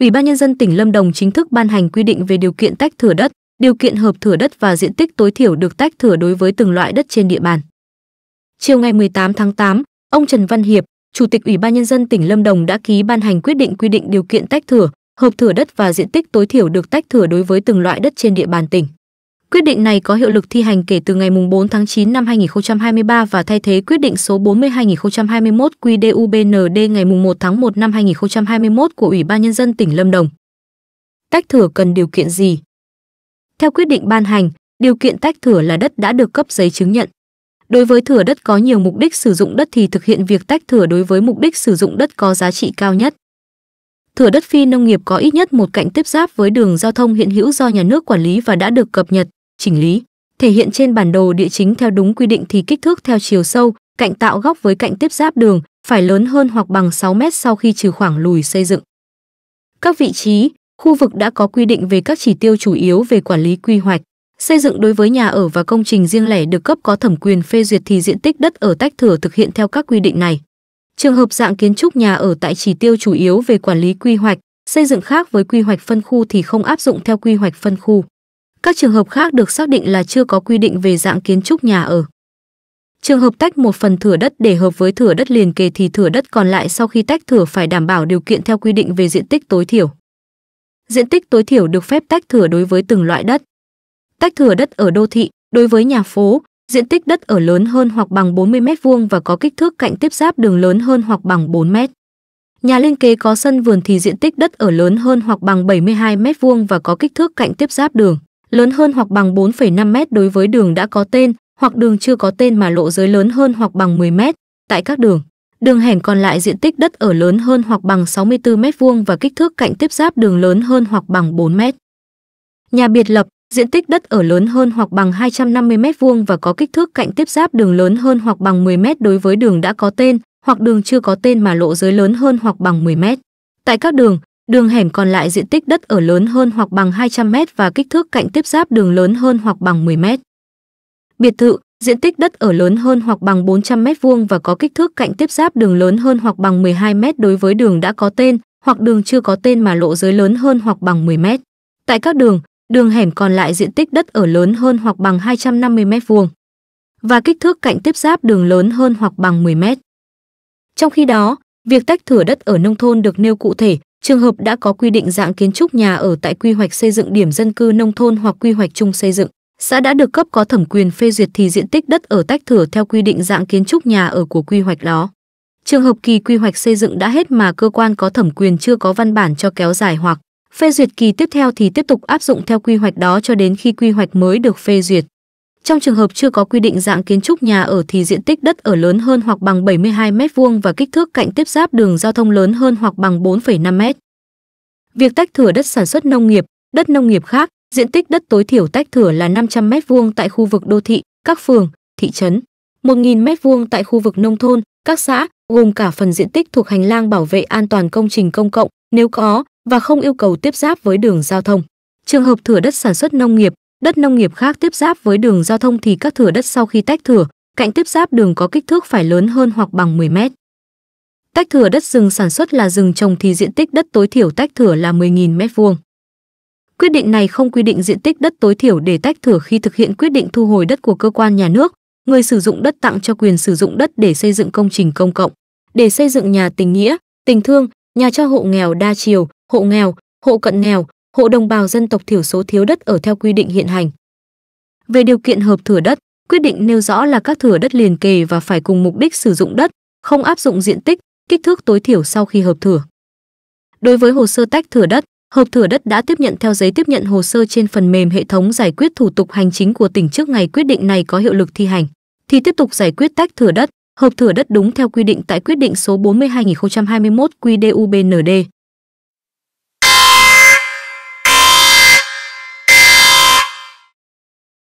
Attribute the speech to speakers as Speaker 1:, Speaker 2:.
Speaker 1: Ủy ban nhân dân tỉnh Lâm Đồng chính thức ban hành quy định về điều kiện tách thửa đất, điều kiện hợp thửa đất và diện tích tối thiểu được tách thửa đối với từng loại đất trên địa bàn. Chiều ngày 18 tháng 8, ông Trần Văn Hiệp, Chủ tịch Ủy ban nhân dân tỉnh Lâm Đồng đã ký ban hành quyết định quy định điều kiện tách thửa, hợp thửa đất và diện tích tối thiểu được tách thửa đối với từng loại đất trên địa bàn tỉnh. Quyết định này có hiệu lực thi hành kể từ ngày 4 tháng 9 năm 2023 và thay thế quyết định số 40/2021 QĐ-UBND ngày 1 tháng 1 năm 2021 của Ủy ban nhân dân tỉnh Lâm Đồng. Tách thửa cần điều kiện gì? Theo quyết định ban hành, điều kiện tách thửa là đất đã được cấp giấy chứng nhận. Đối với thửa đất có nhiều mục đích sử dụng đất thì thực hiện việc tách thửa đối với mục đích sử dụng đất có giá trị cao nhất. Thửa đất phi nông nghiệp có ít nhất một cạnh tiếp giáp với đường giao thông hiện hữu do nhà nước quản lý và đã được cập nhật, chỉnh lý, thể hiện trên bản đồ địa chính theo đúng quy định thì kích thước theo chiều sâu, cạnh tạo góc với cạnh tiếp giáp đường phải lớn hơn hoặc bằng 6 mét sau khi trừ khoảng lùi xây dựng. Các vị trí, khu vực đã có quy định về các chỉ tiêu chủ yếu về quản lý quy hoạch. Xây dựng đối với nhà ở và công trình riêng lẻ được cấp có thẩm quyền phê duyệt thì diện tích đất ở tách thửa thực hiện theo các quy định này. Trường hợp dạng kiến trúc nhà ở tại chỉ tiêu chủ yếu về quản lý quy hoạch, xây dựng khác với quy hoạch phân khu thì không áp dụng theo quy hoạch phân khu. Các trường hợp khác được xác định là chưa có quy định về dạng kiến trúc nhà ở. Trường hợp tách một phần thửa đất để hợp với thửa đất liền kề thì thửa đất còn lại sau khi tách thửa phải đảm bảo điều kiện theo quy định về diện tích tối thiểu. Diện tích tối thiểu được phép tách thửa đối với từng loại đất. Tách thửa đất ở đô thị, đối với nhà phố, diện tích đất ở lớn hơn hoặc bằng 40 m2 và có kích thước cạnh tiếp giáp đường lớn hơn hoặc bằng 4 m. Nhà liên kế có sân vườn thì diện tích đất ở lớn hơn hoặc bằng 72 m2 và có kích thước cạnh tiếp giáp đường lớn hơn hoặc bằng 4,5 m đối với đường đã có tên hoặc đường chưa có tên mà lộ giới lớn hơn hoặc bằng 10 m tại các đường. Đường hẻm còn lại diện tích đất ở lớn hơn hoặc bằng 64 m2 và kích thước cạnh tiếp giáp đường lớn hơn hoặc bằng 4 m. Nhà biệt lập, diện tích đất ở lớn hơn hoặc bằng 250 m2 và có kích thước cạnh tiếp giáp đường lớn hơn hoặc bằng 10 m đối với đường đã có tên hoặc đường chưa có tên mà lộ giới lớn hơn hoặc bằng 10 m. Tại các đường, Đường hẻm còn lại diện tích đất ở lớn hơn hoặc bằng 200 m và kích thước cạnh tiếp giáp đường lớn hơn hoặc bằng 10 m. Biệt thự, diện tích đất ở lớn hơn hoặc bằng 400 m vuông và có kích thước cạnh tiếp giáp đường lớn hơn hoặc bằng 12 m đối với đường đã có tên hoặc đường chưa có tên mà lộ giới lớn hơn hoặc bằng 10 m. Tại các đường, đường hẻm còn lại diện tích đất ở lớn hơn hoặc bằng 250 m vuông và kích thước cạnh tiếp giáp đường lớn hơn hoặc bằng 10 m. Trong khi đó, việc tách thửa đất ở nông thôn được nêu cụ thể Trường hợp đã có quy định dạng kiến trúc nhà ở tại quy hoạch xây dựng điểm dân cư nông thôn hoặc quy hoạch chung xây dựng, xã đã được cấp có thẩm quyền phê duyệt thì diện tích đất ở tách thửa theo quy định dạng kiến trúc nhà ở của quy hoạch đó. Trường hợp kỳ quy hoạch xây dựng đã hết mà cơ quan có thẩm quyền chưa có văn bản cho kéo dài hoặc phê duyệt kỳ tiếp theo thì tiếp tục áp dụng theo quy hoạch đó cho đến khi quy hoạch mới được phê duyệt. Trong trường hợp chưa có quy định dạng kiến trúc nhà ở thì diện tích đất ở lớn hơn hoặc bằng 72 m2 và kích thước cạnh tiếp giáp đường giao thông lớn hơn hoặc bằng 4,5 m. Việc tách thửa đất sản xuất nông nghiệp, đất nông nghiệp khác, diện tích đất tối thiểu tách thửa là 500 m2 tại khu vực đô thị, các phường, thị trấn, 1.000 m2 tại khu vực nông thôn, các xã, gồm cả phần diện tích thuộc hành lang bảo vệ an toàn công trình công cộng nếu có và không yêu cầu tiếp giáp với đường giao thông. Trường hợp thửa đất sản xuất nông nghiệp, đất nông nghiệp khác tiếp giáp với đường giao thông thì các thửa đất sau khi tách thửa, cạnh tiếp giáp đường có kích thước phải lớn hơn hoặc bằng 10 mét. Tách thửa đất rừng sản xuất là rừng trồng thì diện tích đất tối thiểu tách thửa là 10.000 m2. Quyết định này không quy định diện tích đất tối thiểu để tách thửa khi thực hiện quyết định thu hồi đất của cơ quan nhà nước, người sử dụng đất tặng cho quyền sử dụng đất để xây dựng công trình công cộng, để xây dựng nhà tình nghĩa, tình thương, nhà cho hộ nghèo đa chiều, hộ nghèo, hộ cận nghèo, hộ đồng bào dân tộc thiểu số thiếu đất ở theo quy định hiện hành. Về điều kiện hợp thửa đất, quyết định nêu rõ là các thửa đất liền kề và phải cùng mục đích sử dụng đất, không áp dụng diện tích, kích thước tối thiểu sau khi hợp thửa. Đối với hồ sơ tách thửa đất, hợp thửa đất đã tiếp nhận theo giấy tiếp nhận hồ sơ trên phần mềm hệ thống giải quyết thủ tục hành chính của tỉnh trước ngày quyết định này có hiệu lực thi hành, thì tiếp tục giải quyết tách thửa đất, hợp thửa đất đúng theo quy định tại quyết định số 42/2021 QĐUBND.